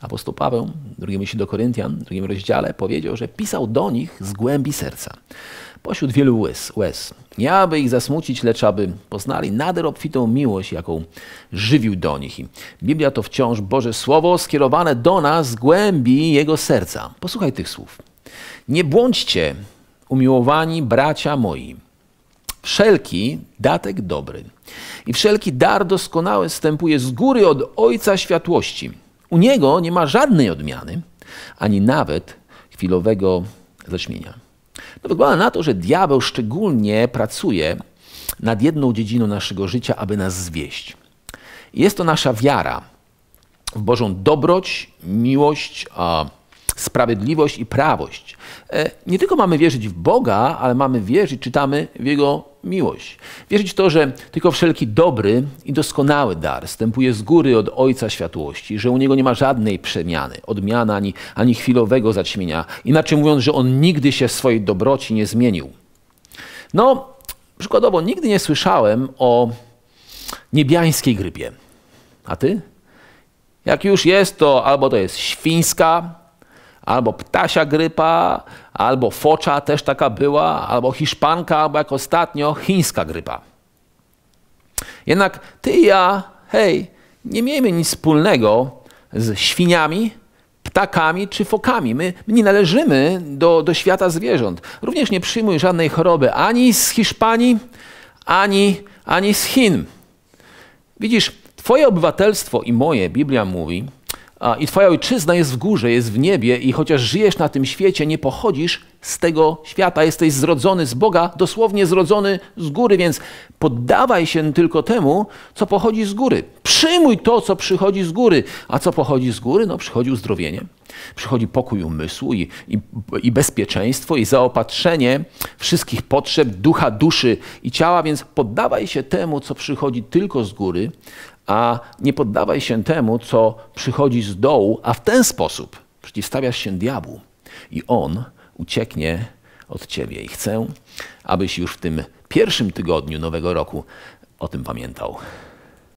Apostoł Paweł w drugim liście do Koryntian, w drugim rozdziale powiedział, że pisał do nich z głębi serca, pośród wielu łez, łez. Nie aby ich zasmucić, lecz aby poznali nader obfitą miłość, jaką żywił do nich. I Biblia to wciąż Boże Słowo skierowane do nas z głębi Jego serca. Posłuchaj tych słów. Nie błądźcie, umiłowani bracia moi. Wszelki datek dobry i wszelki dar doskonały wstępuje z góry od Ojca Światłości u niego nie ma żadnej odmiany, ani nawet chwilowego zaćmienia. To wygląda na to, że diabeł szczególnie pracuje nad jedną dziedziną naszego życia, aby nas zwieść. Jest to nasza wiara w Bożą dobroć, miłość, sprawiedliwość i prawość. E, nie tylko mamy wierzyć w Boga, ale mamy wierzyć, czytamy w Jego miłość. Wierzyć w to, że tylko wszelki dobry i doskonały dar stępuje z góry od Ojca Światłości, że u Niego nie ma żadnej przemiany, odmiany ani, ani chwilowego zaćmienia. Inaczej mówiąc, że On nigdy się w swojej dobroci nie zmienił. No, przykładowo, nigdy nie słyszałem o niebiańskiej grypie. A Ty? Jak już jest, to albo to jest świńska, albo ptasia grypa, albo focza też taka była, albo hiszpanka, albo jak ostatnio chińska grypa. Jednak ty i ja, hej, nie miejmy nic wspólnego z świniami, ptakami czy fokami. My nie należymy do, do świata zwierząt. Również nie przyjmuj żadnej choroby ani z Hiszpanii, ani, ani z Chin. Widzisz, Twoje obywatelstwo i moje, Biblia mówi, i Twoja ojczyzna jest w górze, jest w niebie, i chociaż żyjesz na tym świecie, nie pochodzisz z tego świata. Jesteś zrodzony z Boga, dosłownie zrodzony z góry, więc poddawaj się tylko temu, co pochodzi z góry. Przyjmuj to, co przychodzi z góry. A co pochodzi z góry? No, przychodzi uzdrowienie, przychodzi pokój umysłu i, i, i bezpieczeństwo, i zaopatrzenie wszystkich potrzeb ducha, duszy i ciała. Więc poddawaj się temu, co przychodzi tylko z góry, a nie poddawaj się temu, co przychodzi z dołu, a w ten sposób przeciwstawiasz się diabłu i on ucieknie od ciebie. I chcę, abyś już w tym pierwszym tygodniu nowego roku o tym pamiętał.